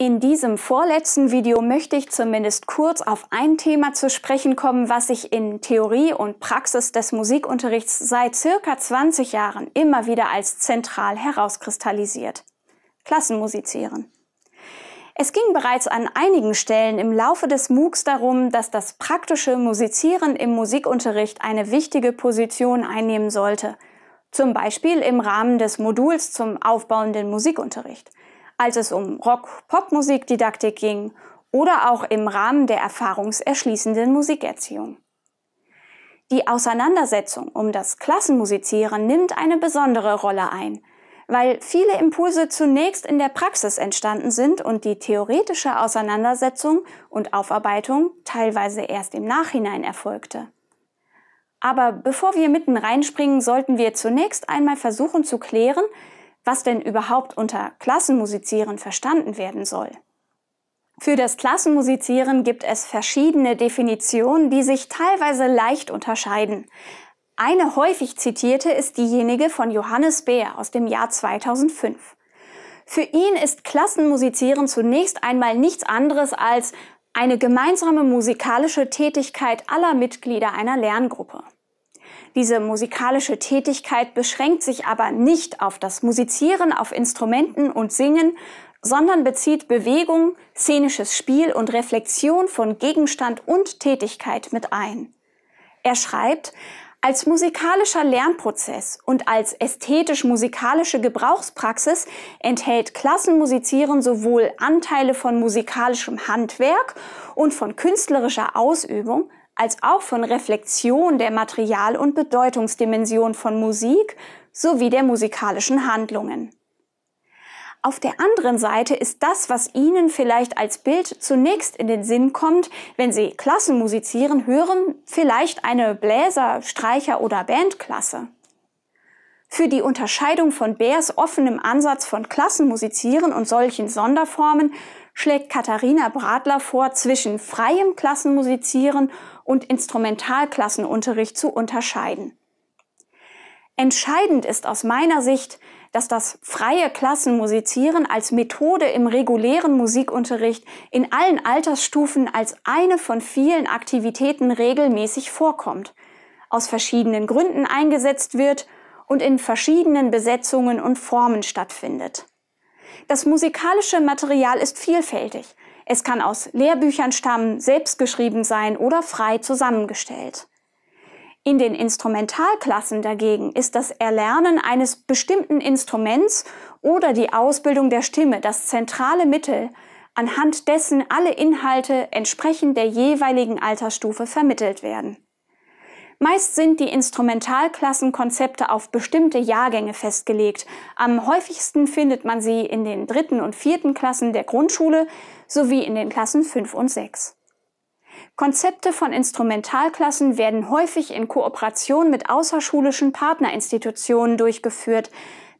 In diesem vorletzten Video möchte ich zumindest kurz auf ein Thema zu sprechen kommen, was sich in Theorie und Praxis des Musikunterrichts seit circa 20 Jahren immer wieder als zentral herauskristallisiert. Klassenmusizieren. Es ging bereits an einigen Stellen im Laufe des MOOCs darum, dass das praktische Musizieren im Musikunterricht eine wichtige Position einnehmen sollte. Zum Beispiel im Rahmen des Moduls zum aufbauenden Musikunterricht als es um rock pop musikdidaktik ging oder auch im Rahmen der erfahrungserschließenden Musikerziehung. Die Auseinandersetzung um das Klassenmusizieren nimmt eine besondere Rolle ein, weil viele Impulse zunächst in der Praxis entstanden sind und die theoretische Auseinandersetzung und Aufarbeitung teilweise erst im Nachhinein erfolgte. Aber bevor wir mitten reinspringen, sollten wir zunächst einmal versuchen zu klären, was denn überhaupt unter Klassenmusizieren verstanden werden soll. Für das Klassenmusizieren gibt es verschiedene Definitionen, die sich teilweise leicht unterscheiden. Eine häufig zitierte ist diejenige von Johannes Beer aus dem Jahr 2005. Für ihn ist Klassenmusizieren zunächst einmal nichts anderes als eine gemeinsame musikalische Tätigkeit aller Mitglieder einer Lerngruppe. Diese musikalische Tätigkeit beschränkt sich aber nicht auf das Musizieren auf Instrumenten und Singen, sondern bezieht Bewegung, szenisches Spiel und Reflexion von Gegenstand und Tätigkeit mit ein. Er schreibt, als musikalischer Lernprozess und als ästhetisch-musikalische Gebrauchspraxis enthält Klassenmusizieren sowohl Anteile von musikalischem Handwerk und von künstlerischer Ausübung als auch von Reflexion der Material- und Bedeutungsdimension von Musik sowie der musikalischen Handlungen. Auf der anderen Seite ist das, was Ihnen vielleicht als Bild zunächst in den Sinn kommt, wenn Sie Klassenmusizieren hören, vielleicht eine Bläser-, Streicher- oder Bandklasse. Für die Unterscheidung von Bärs offenem Ansatz von Klassenmusizieren und solchen Sonderformen schlägt Katharina Bradler vor, zwischen freiem Klassenmusizieren und Instrumentalklassenunterricht zu unterscheiden. Entscheidend ist aus meiner Sicht, dass das freie Klassenmusizieren als Methode im regulären Musikunterricht in allen Altersstufen als eine von vielen Aktivitäten regelmäßig vorkommt, aus verschiedenen Gründen eingesetzt wird und in verschiedenen Besetzungen und Formen stattfindet. Das musikalische Material ist vielfältig, es kann aus Lehrbüchern stammen, selbst geschrieben sein oder frei zusammengestellt. In den Instrumentalklassen dagegen ist das Erlernen eines bestimmten Instruments oder die Ausbildung der Stimme das zentrale Mittel, anhand dessen alle Inhalte entsprechend der jeweiligen Altersstufe vermittelt werden. Meist sind die Instrumentalklassenkonzepte auf bestimmte Jahrgänge festgelegt. Am häufigsten findet man sie in den dritten und vierten Klassen der Grundschule sowie in den Klassen 5 und 6. Konzepte von Instrumentalklassen werden häufig in Kooperation mit außerschulischen Partnerinstitutionen durchgeführt.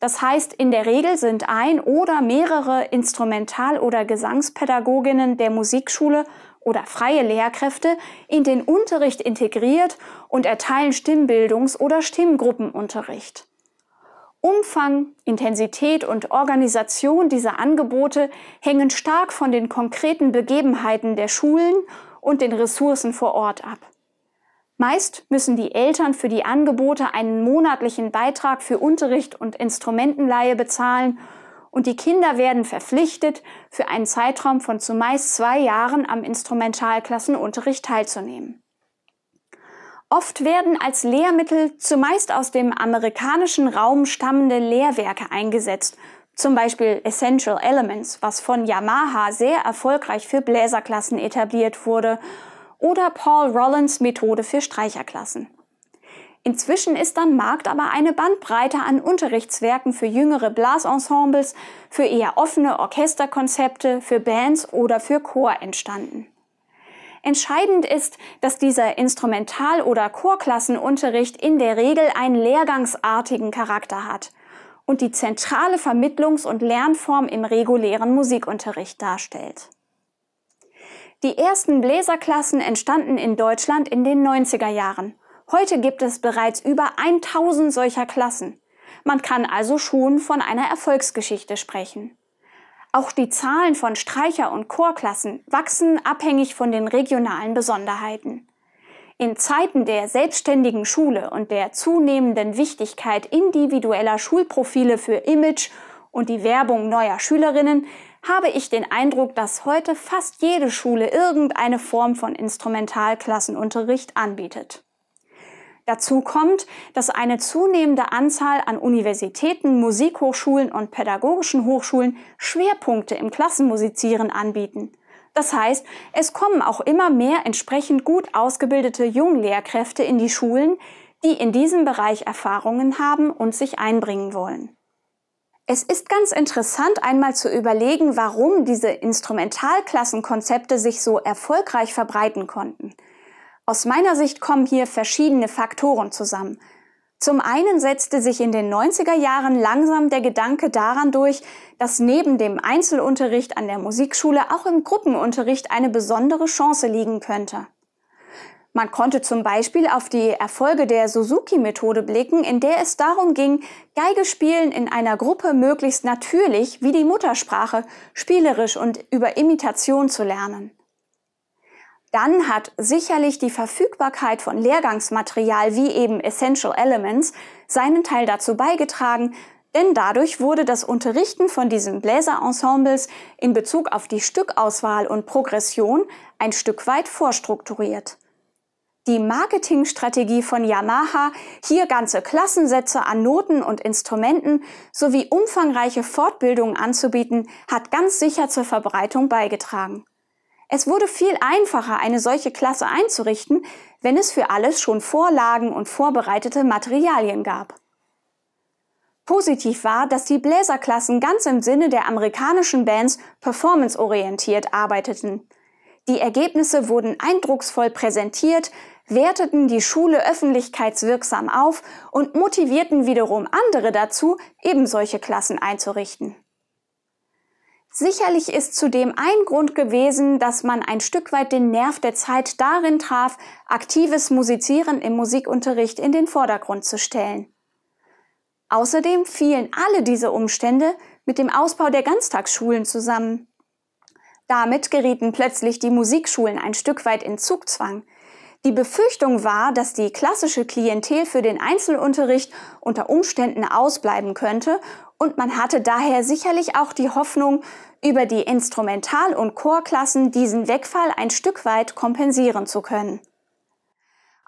Das heißt, in der Regel sind ein oder mehrere Instrumental- oder Gesangspädagoginnen der Musikschule oder freie Lehrkräfte in den Unterricht integriert und erteilen Stimmbildungs- oder Stimmgruppenunterricht. Umfang, Intensität und Organisation dieser Angebote hängen stark von den konkreten Begebenheiten der Schulen und den Ressourcen vor Ort ab. Meist müssen die Eltern für die Angebote einen monatlichen Beitrag für Unterricht und Instrumentenleihe bezahlen und die Kinder werden verpflichtet, für einen Zeitraum von zumeist zwei Jahren am Instrumentalklassenunterricht teilzunehmen. Oft werden als Lehrmittel zumeist aus dem amerikanischen Raum stammende Lehrwerke eingesetzt, zum Beispiel Essential Elements, was von Yamaha sehr erfolgreich für Bläserklassen etabliert wurde, oder Paul Rollins Methode für Streicherklassen. Inzwischen ist dann Markt aber eine Bandbreite an Unterrichtswerken für jüngere Blasensembles, für eher offene Orchesterkonzepte, für Bands oder für Chor entstanden. Entscheidend ist, dass dieser Instrumental- oder Chorklassenunterricht in der Regel einen lehrgangsartigen Charakter hat und die zentrale Vermittlungs- und Lernform im regulären Musikunterricht darstellt. Die ersten Bläserklassen entstanden in Deutschland in den 90er Jahren Heute gibt es bereits über 1000 solcher Klassen. Man kann also schon von einer Erfolgsgeschichte sprechen. Auch die Zahlen von Streicher- und Chorklassen wachsen abhängig von den regionalen Besonderheiten. In Zeiten der selbstständigen Schule und der zunehmenden Wichtigkeit individueller Schulprofile für Image und die Werbung neuer Schülerinnen habe ich den Eindruck, dass heute fast jede Schule irgendeine Form von Instrumentalklassenunterricht anbietet. Dazu kommt, dass eine zunehmende Anzahl an Universitäten, Musikhochschulen und pädagogischen Hochschulen Schwerpunkte im Klassenmusizieren anbieten. Das heißt, es kommen auch immer mehr entsprechend gut ausgebildete Junglehrkräfte in die Schulen, die in diesem Bereich Erfahrungen haben und sich einbringen wollen. Es ist ganz interessant, einmal zu überlegen, warum diese Instrumentalklassenkonzepte sich so erfolgreich verbreiten konnten. Aus meiner Sicht kommen hier verschiedene Faktoren zusammen. Zum einen setzte sich in den 90er Jahren langsam der Gedanke daran durch, dass neben dem Einzelunterricht an der Musikschule auch im Gruppenunterricht eine besondere Chance liegen könnte. Man konnte zum Beispiel auf die Erfolge der Suzuki-Methode blicken, in der es darum ging, Geigespielen in einer Gruppe möglichst natürlich wie die Muttersprache spielerisch und über Imitation zu lernen dann hat sicherlich die Verfügbarkeit von Lehrgangsmaterial wie eben Essential Elements seinen Teil dazu beigetragen, denn dadurch wurde das Unterrichten von diesen Bläserensembles in Bezug auf die Stückauswahl und Progression ein Stück weit vorstrukturiert. Die Marketingstrategie von Yamaha, hier ganze Klassensätze an Noten und Instrumenten sowie umfangreiche Fortbildungen anzubieten, hat ganz sicher zur Verbreitung beigetragen. Es wurde viel einfacher, eine solche Klasse einzurichten, wenn es für alles schon Vorlagen und vorbereitete Materialien gab. Positiv war, dass die Bläserklassen ganz im Sinne der amerikanischen Bands performanceorientiert arbeiteten. Die Ergebnisse wurden eindrucksvoll präsentiert, werteten die Schule öffentlichkeitswirksam auf und motivierten wiederum andere dazu, eben solche Klassen einzurichten. Sicherlich ist zudem ein Grund gewesen, dass man ein Stück weit den Nerv der Zeit darin traf, aktives Musizieren im Musikunterricht in den Vordergrund zu stellen. Außerdem fielen alle diese Umstände mit dem Ausbau der Ganztagsschulen zusammen. Damit gerieten plötzlich die Musikschulen ein Stück weit in Zugzwang. Die Befürchtung war, dass die klassische Klientel für den Einzelunterricht unter Umständen ausbleiben könnte und man hatte daher sicherlich auch die Hoffnung, über die Instrumental- und Chorklassen diesen Wegfall ein Stück weit kompensieren zu können.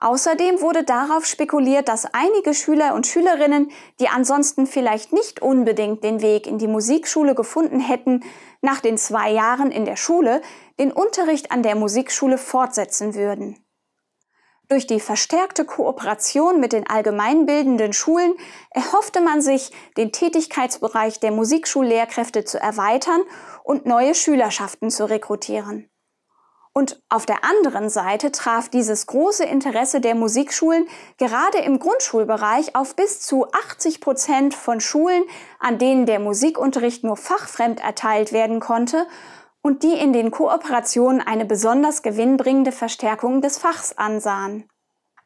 Außerdem wurde darauf spekuliert, dass einige Schüler und Schülerinnen, die ansonsten vielleicht nicht unbedingt den Weg in die Musikschule gefunden hätten, nach den zwei Jahren in der Schule den Unterricht an der Musikschule fortsetzen würden. Durch die verstärkte Kooperation mit den allgemeinbildenden Schulen erhoffte man sich, den Tätigkeitsbereich der Musikschullehrkräfte zu erweitern und neue Schülerschaften zu rekrutieren. Und auf der anderen Seite traf dieses große Interesse der Musikschulen gerade im Grundschulbereich auf bis zu 80 Prozent von Schulen, an denen der Musikunterricht nur fachfremd erteilt werden konnte, und die in den Kooperationen eine besonders gewinnbringende Verstärkung des Fachs ansahen.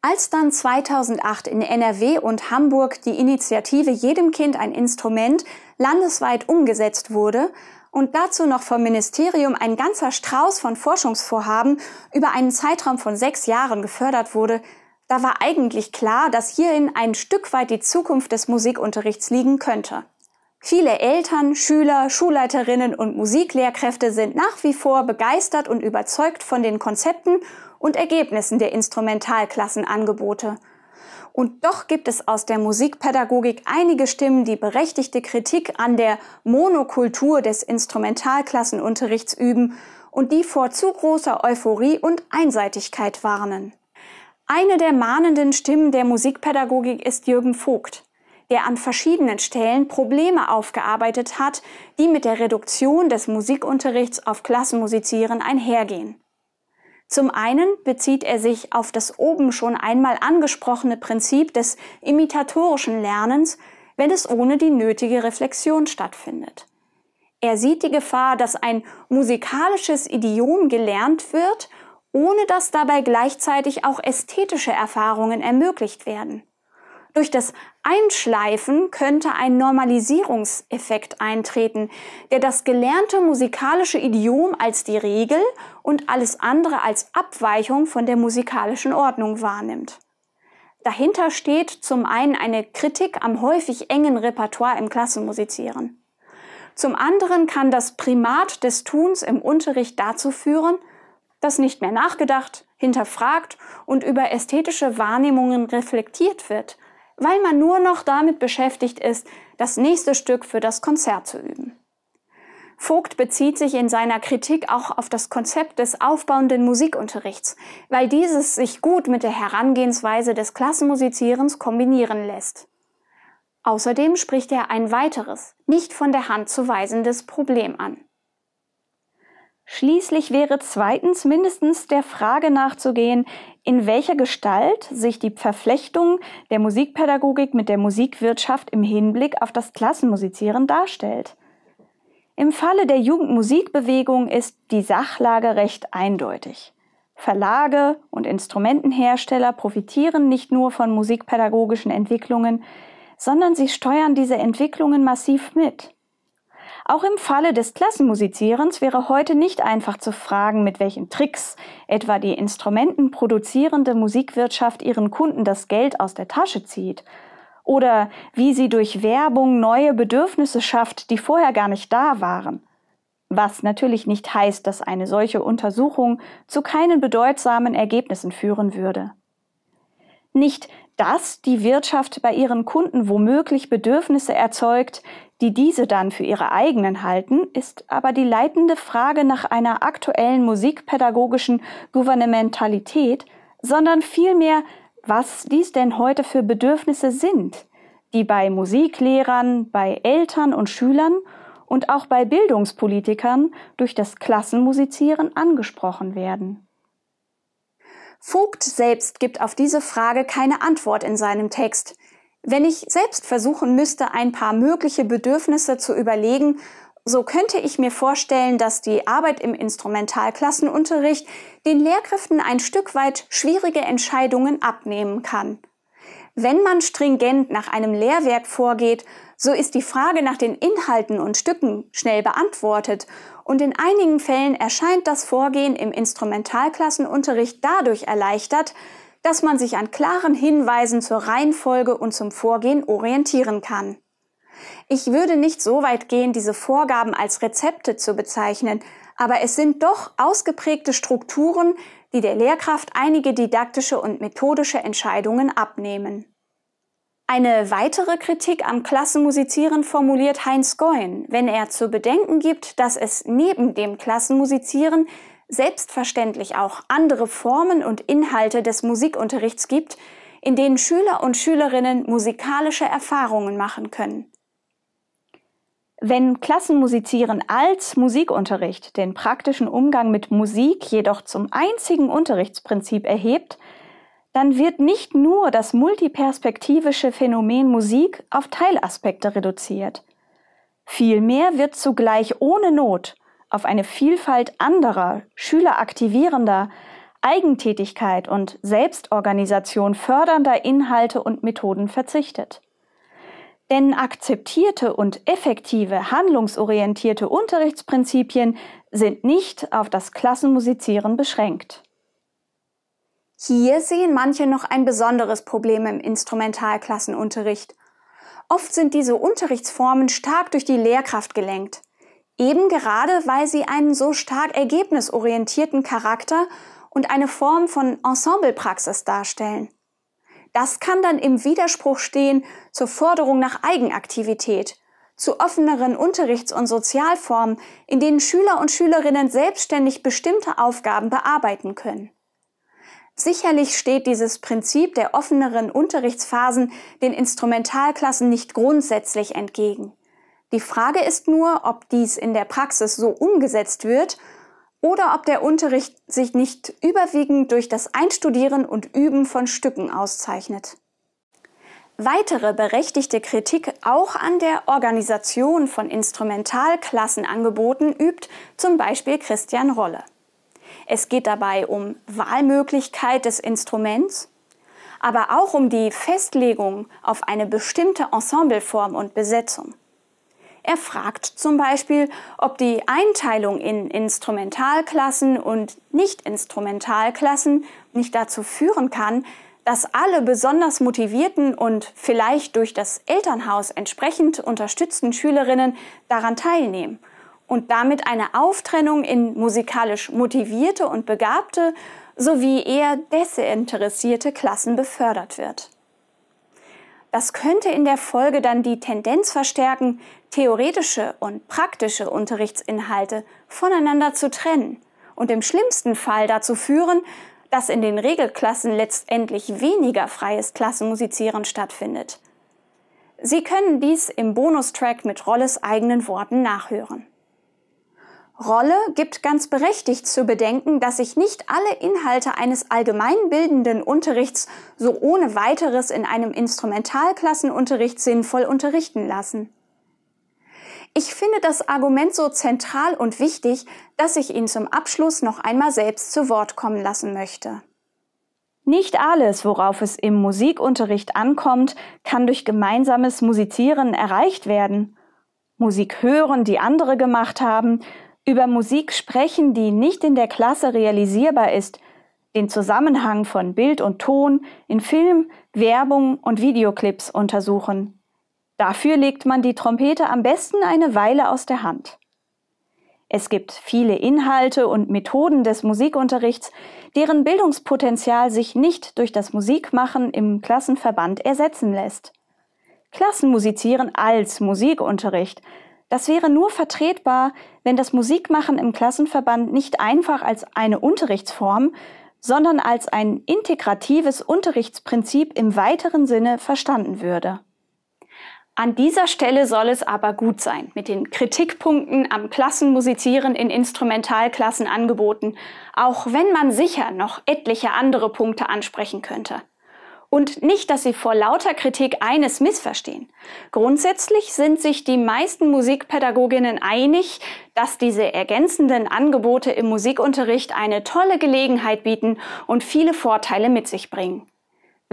Als dann 2008 in NRW und Hamburg die Initiative Jedem Kind ein Instrument landesweit umgesetzt wurde und dazu noch vom Ministerium ein ganzer Strauß von Forschungsvorhaben über einen Zeitraum von sechs Jahren gefördert wurde, da war eigentlich klar, dass hierin ein Stück weit die Zukunft des Musikunterrichts liegen könnte. Viele Eltern, Schüler, Schulleiterinnen und Musiklehrkräfte sind nach wie vor begeistert und überzeugt von den Konzepten und Ergebnissen der Instrumentalklassenangebote. Und doch gibt es aus der Musikpädagogik einige Stimmen, die berechtigte Kritik an der Monokultur des Instrumentalklassenunterrichts üben und die vor zu großer Euphorie und Einseitigkeit warnen. Eine der mahnenden Stimmen der Musikpädagogik ist Jürgen Vogt der an verschiedenen Stellen Probleme aufgearbeitet hat, die mit der Reduktion des Musikunterrichts auf Klassenmusizieren einhergehen. Zum einen bezieht er sich auf das oben schon einmal angesprochene Prinzip des imitatorischen Lernens, wenn es ohne die nötige Reflexion stattfindet. Er sieht die Gefahr, dass ein musikalisches Idiom gelernt wird, ohne dass dabei gleichzeitig auch ästhetische Erfahrungen ermöglicht werden. Durch das Einschleifen könnte ein Normalisierungseffekt eintreten, der das gelernte musikalische Idiom als die Regel und alles andere als Abweichung von der musikalischen Ordnung wahrnimmt. Dahinter steht zum einen eine Kritik am häufig engen Repertoire im Klassenmusizieren. Zum anderen kann das Primat des Tuns im Unterricht dazu führen, dass nicht mehr nachgedacht, hinterfragt und über ästhetische Wahrnehmungen reflektiert wird, weil man nur noch damit beschäftigt ist, das nächste Stück für das Konzert zu üben. Vogt bezieht sich in seiner Kritik auch auf das Konzept des aufbauenden Musikunterrichts, weil dieses sich gut mit der Herangehensweise des Klassenmusizierens kombinieren lässt. Außerdem spricht er ein weiteres, nicht von der Hand zu weisendes Problem an. Schließlich wäre zweitens mindestens der Frage nachzugehen, in welcher Gestalt sich die Verflechtung der Musikpädagogik mit der Musikwirtschaft im Hinblick auf das Klassenmusizieren darstellt. Im Falle der Jugendmusikbewegung ist die Sachlage recht eindeutig. Verlage und Instrumentenhersteller profitieren nicht nur von musikpädagogischen Entwicklungen, sondern sie steuern diese Entwicklungen massiv mit. Auch im Falle des Klassenmusizierens wäre heute nicht einfach zu fragen, mit welchen Tricks etwa die instrumentenproduzierende Musikwirtschaft ihren Kunden das Geld aus der Tasche zieht oder wie sie durch Werbung neue Bedürfnisse schafft, die vorher gar nicht da waren. Was natürlich nicht heißt, dass eine solche Untersuchung zu keinen bedeutsamen Ergebnissen führen würde. Nicht, dass die Wirtschaft bei ihren Kunden womöglich Bedürfnisse erzeugt, die diese dann für ihre eigenen halten, ist aber die leitende Frage nach einer aktuellen musikpädagogischen Gouvernementalität, sondern vielmehr, was dies denn heute für Bedürfnisse sind, die bei Musiklehrern, bei Eltern und Schülern und auch bei Bildungspolitikern durch das Klassenmusizieren angesprochen werden. Vogt selbst gibt auf diese Frage keine Antwort in seinem Text, wenn ich selbst versuchen müsste, ein paar mögliche Bedürfnisse zu überlegen, so könnte ich mir vorstellen, dass die Arbeit im Instrumentalklassenunterricht den Lehrkräften ein Stück weit schwierige Entscheidungen abnehmen kann. Wenn man stringent nach einem Lehrwerk vorgeht, so ist die Frage nach den Inhalten und Stücken schnell beantwortet und in einigen Fällen erscheint das Vorgehen im Instrumentalklassenunterricht dadurch erleichtert, dass man sich an klaren Hinweisen zur Reihenfolge und zum Vorgehen orientieren kann. Ich würde nicht so weit gehen, diese Vorgaben als Rezepte zu bezeichnen, aber es sind doch ausgeprägte Strukturen, die der Lehrkraft einige didaktische und methodische Entscheidungen abnehmen. Eine weitere Kritik am Klassenmusizieren formuliert Heinz Goyen, wenn er zu bedenken gibt, dass es neben dem Klassenmusizieren selbstverständlich auch andere Formen und Inhalte des Musikunterrichts gibt, in denen Schüler und Schülerinnen musikalische Erfahrungen machen können. Wenn Klassenmusizieren als Musikunterricht den praktischen Umgang mit Musik jedoch zum einzigen Unterrichtsprinzip erhebt, dann wird nicht nur das multiperspektivische Phänomen Musik auf Teilaspekte reduziert. Vielmehr wird zugleich ohne Not auf eine Vielfalt anderer, schüleraktivierender, Eigentätigkeit und Selbstorganisation fördernder Inhalte und Methoden verzichtet. Denn akzeptierte und effektive handlungsorientierte Unterrichtsprinzipien sind nicht auf das Klassenmusizieren beschränkt. Hier sehen manche noch ein besonderes Problem im Instrumentalklassenunterricht. Oft sind diese Unterrichtsformen stark durch die Lehrkraft gelenkt eben gerade weil sie einen so stark ergebnisorientierten Charakter und eine Form von Ensemblepraxis darstellen. Das kann dann im Widerspruch stehen zur Forderung nach Eigenaktivität, zu offeneren Unterrichts- und Sozialformen, in denen Schüler und Schülerinnen selbstständig bestimmte Aufgaben bearbeiten können. Sicherlich steht dieses Prinzip der offeneren Unterrichtsphasen den Instrumentalklassen nicht grundsätzlich entgegen. Die Frage ist nur, ob dies in der Praxis so umgesetzt wird oder ob der Unterricht sich nicht überwiegend durch das Einstudieren und Üben von Stücken auszeichnet. Weitere berechtigte Kritik auch an der Organisation von Instrumentalklassenangeboten übt zum Beispiel Christian Rolle. Es geht dabei um Wahlmöglichkeit des Instruments, aber auch um die Festlegung auf eine bestimmte Ensembleform und Besetzung. Er fragt zum Beispiel, ob die Einteilung in Instrumentalklassen und Nicht-Instrumentalklassen nicht dazu führen kann, dass alle besonders motivierten und vielleicht durch das Elternhaus entsprechend unterstützten Schülerinnen daran teilnehmen und damit eine Auftrennung in musikalisch motivierte und begabte sowie eher desinteressierte Klassen befördert wird. Das könnte in der Folge dann die Tendenz verstärken, theoretische und praktische Unterrichtsinhalte voneinander zu trennen und im schlimmsten Fall dazu führen, dass in den Regelklassen letztendlich weniger freies Klassenmusizieren stattfindet. Sie können dies im Bonustrack mit Rolles eigenen Worten nachhören. Rolle gibt ganz berechtigt zu bedenken, dass sich nicht alle Inhalte eines allgemeinbildenden Unterrichts so ohne weiteres in einem Instrumentalklassenunterricht sinnvoll unterrichten lassen. Ich finde das Argument so zentral und wichtig, dass ich ihn zum Abschluss noch einmal selbst zu Wort kommen lassen möchte. Nicht alles, worauf es im Musikunterricht ankommt, kann durch gemeinsames Musizieren erreicht werden. Musik hören, die andere gemacht haben, über Musik sprechen, die nicht in der Klasse realisierbar ist, den Zusammenhang von Bild und Ton in Film, Werbung und Videoclips untersuchen. Dafür legt man die Trompete am besten eine Weile aus der Hand. Es gibt viele Inhalte und Methoden des Musikunterrichts, deren Bildungspotenzial sich nicht durch das Musikmachen im Klassenverband ersetzen lässt. Klassenmusizieren als Musikunterricht, das wäre nur vertretbar, wenn das Musikmachen im Klassenverband nicht einfach als eine Unterrichtsform, sondern als ein integratives Unterrichtsprinzip im weiteren Sinne verstanden würde. An dieser Stelle soll es aber gut sein mit den Kritikpunkten am Klassenmusizieren in Instrumentalklassenangeboten, auch wenn man sicher noch etliche andere Punkte ansprechen könnte. Und nicht, dass Sie vor lauter Kritik eines missverstehen. Grundsätzlich sind sich die meisten Musikpädagoginnen einig, dass diese ergänzenden Angebote im Musikunterricht eine tolle Gelegenheit bieten und viele Vorteile mit sich bringen.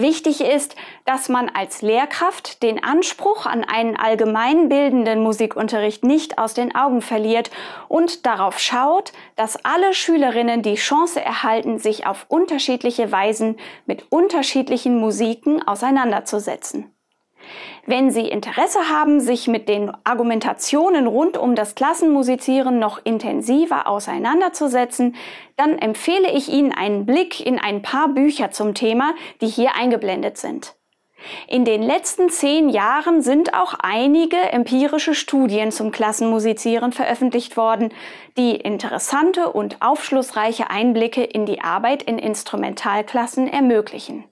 Wichtig ist, dass man als Lehrkraft den Anspruch an einen allgemeinbildenden Musikunterricht nicht aus den Augen verliert und darauf schaut, dass alle Schülerinnen die Chance erhalten, sich auf unterschiedliche Weisen mit unterschiedlichen Musiken auseinanderzusetzen. Wenn Sie Interesse haben, sich mit den Argumentationen rund um das Klassenmusizieren noch intensiver auseinanderzusetzen, dann empfehle ich Ihnen einen Blick in ein paar Bücher zum Thema, die hier eingeblendet sind. In den letzten zehn Jahren sind auch einige empirische Studien zum Klassenmusizieren veröffentlicht worden, die interessante und aufschlussreiche Einblicke in die Arbeit in Instrumentalklassen ermöglichen.